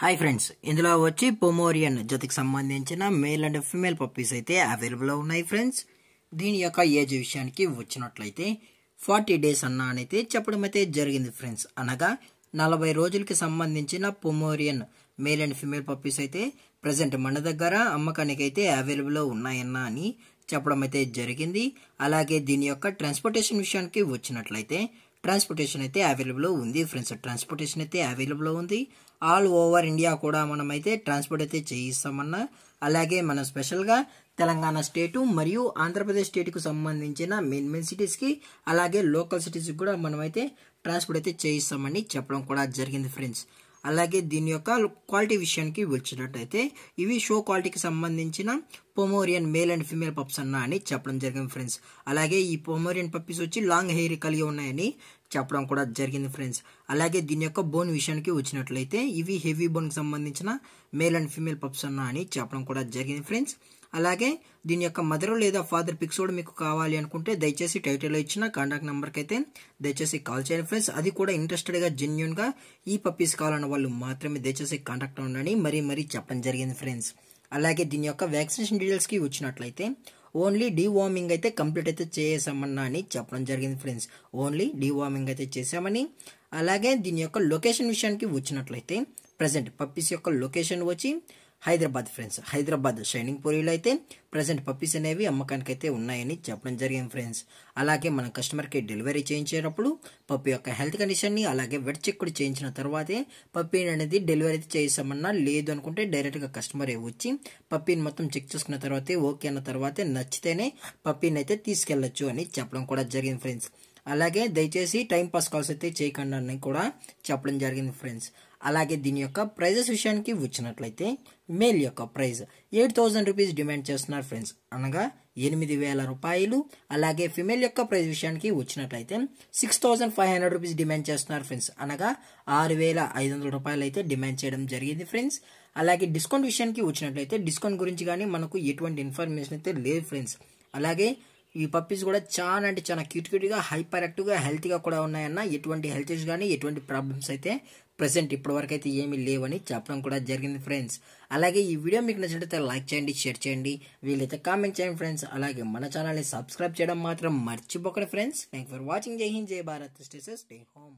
hi friends ఇందులో వచ్చి Pomeranian జతికి సంబంధించిన మేల్ అండ్ ఫిమేల్ పప్పీస్ అయితే అవైలబుల్లో ఉన్నాయి ఫ్రెండ్స్ దీని యొక్క ఏజ్ విషయానికి వచ్చినట్లయితే ఫార్టీ డేస్ అన్న అయితే చెప్పడం అయితే జరిగింది ఫ్రెండ్స్ అనగా నలభై రోజులకి సంబంధించిన Pomeranian male and female puppies అయితే ప్రజెంట్ మన దగ్గర అమ్మకానికి అయితే అవైలబుల్లో ఉన్నాయన్న అని చెప్పడం అయితే జరిగింది అలాగే దీని యొక్క ట్రాన్స్పోర్టేషన్ విషయానికి వచ్చినట్లయితే ట్రాన్స్పోర్టేషన్ అయితే అవైలబుల్లో ఉంది ఫ్రెండ్స్ ట్రాన్స్పోర్టేషన్ అయితే అవైలబుల్లో ఉంది ఆల్ ఓవర్ ఇండియా కూడా మనమైతే ట్రాన్స్పోర్ట్ అయితే చేయిస్తామన్నా అలాగే మనం స్పెషల్గా తెలంగాణ స్టేటు మరియు ఆంధ్రప్రదేశ్ స్టేట్కు సంబంధించిన మెయిన్ మెయిన్ సిటీస్కి అలాగే లోకల్ సిటీస్కి కూడా మనమైతే ట్రాన్స్పోర్ట్ అయితే చేయిస్తామని చెప్పడం కూడా జరిగింది ఫ్రెండ్స్ అలాగే దీని యొక్క క్వాలిటీ విషయానికి వచ్చినట్టయితే ఇవి షో క్వాలిటీకి సంబంధించిన Pomeranian male and female pups అన్న అని చెప్పడం జరిగింది ఫ్రెండ్స్ అలాగే ఈ పొమోరియన్ పప్పీస్ వచ్చి లాంగ్ హెయిర్ కలిగి ఉన్నాయని చెప్పడం కూడా జరిగింది ఫ్రెండ్స్ అలాగే దీని యొక్క బోన్ విషయానికి వచ్చినట్లయితే ఇవి హెవీ బోన్కి సంబంధించిన మేల్ అండ్ ఫీమేల్ పప్స్ అన్న అని చెప్పడం కూడా జరిగింది ఫ్రెండ్స్ అలాగే దీని యొక్క మదర్ లేదా ఫాదర్ పిక్స్ కూడా మీకు కావాలి అనుకుంటే దయచేసి టైటిల్లో ఇచ్చిన కాంటాక్ట్ నెంబర్కి అయితే దయచేసి కాల్ చేయండి ఫ్రెండ్స్ అది కూడా ఇంట్రెస్టెడ్గా జెన్యున్గా ఈ పప్పీస్ కావాలన్న వాళ్ళు మాత్రమే దయచేసి కాంటాక్ట్ ఉండండి మరీ మరీ చెప్పడం జరిగింది ఫ్రెండ్స్ అలాగే దీని యొక్క వ్యాక్సినేషన్ డీటెయిల్స్కి వచ్చినట్లయితే ఓన్లీ వార్మింగ్ అయితే కంప్లీట్ అయితే చేసామన్నా అని చెప్పడం జరిగింది ఫ్రెండ్స్ ఓన్లీ వార్మింగ్ అయితే చేసామని అలాగే దీని యొక్క లొకేషన్ విషయానికి వచ్చినట్లయితే ప్రజెంట్ పప్పీస్ యొక్క లొకేషన్ వచ్చి హైదరాబాద్ ఫ్రెండ్స్ హైదరాబాద్ షైనింగ్ పూరీలో అయితే ప్రజెంట్ పప్పీస్ అనేవి అమ్మకానికి అయితే ఉన్నాయని చెప్పడం జరిగింది ఫ్రెండ్స్ అలాగే మనం కస్టమర్కి డెలివరీ చేయించేటప్పుడు పప్పు యొక్క హెల్త్ కండిషన్ని అలాగే వెట్ చెక్ కూడా చేయించిన తర్వాతే పప్పీని అనేది డెలివరీ చేసామన్నా లేదు అనుకుంటే డైరెక్ట్గా కస్టమర్ వచ్చి పప్పీని మొత్తం చెక్ చేసుకున్న తర్వాతే ఓకే అన్న తర్వాతే నచ్చితేనే పప్పీని అయితే తీసుకెళ్లొచ్చు అని చెప్పడం కూడా జరిగింది ఫ్రెండ్స్ అలాగే దయచేసి టైం పాస్ కాల్స్ అయితే చేయకుండా కూడా చెప్పడం జరిగింది ఫ్రెండ్స్ అలాగే దీని యొక్క ప్రైజెస్ విషయానికి వచ్చినట్లయితే మేల్ యొక్క price eight thousand rupees demand చేస్తున్నారు ఫ్రెండ్స్ అనగా ఎనిమిది వేల రూపాయలు అలాగే ఫిమేల్ యొక్క ప్రైజ్ విషయానికి వచ్చినట్లయితే six thousand five hundred rupees demand చేస్తున్నారు ఫ్రెండ్స్ అనగా ఆరు వేల ఐదు వందల రూపాయలు అయితే డిమాండ్ చేయడం జరిగింది ఫ్రెండ్స్ అలాగే డిస్కౌంట్ విషయానికి వచ్చినట్లయితే డిస్కౌంట్ గురించి కానీ మనకు ఎటువంటి ఇన్ఫర్మేషన్ అయితే లేదు ఫ్రెండ్స్ అలాగే ఈ పప్పీస్ కూడా చాలా అంటే చాలా క్యూట్ క్యూట్గా హైపర్ యాక్టివ్గా హెల్తీగా కూడా ఉన్నాయన్న ఎటువంటి హెల్త్ ఇష్యూస్ కానీ ఎటువంటి ప్రాబ్లమ్స్ అయితే ప్రజెంట్ ఇప్పటివరకు అయితే ఏమీ లేవని చెప్పడం కూడా జరిగింది ఫ్రెండ్స్ అలాగే ఈ వీడియో మీకు నచ్చినట్లయితే లైక్ చేయండి షేర్ చేయండి వీళ్ళైతే కామెంట్ చేయండి ఫ్రెండ్స్ అలాగే మన ఛానల్ని సబ్స్క్రైబ్ చేయడం మాత్రం మర్చిపోకండి ఫ్రెండ్స్ థ్యాంక్ ఫర్ వాచింగ్ జై హింద్ జై భారత్ స్టే హోమ్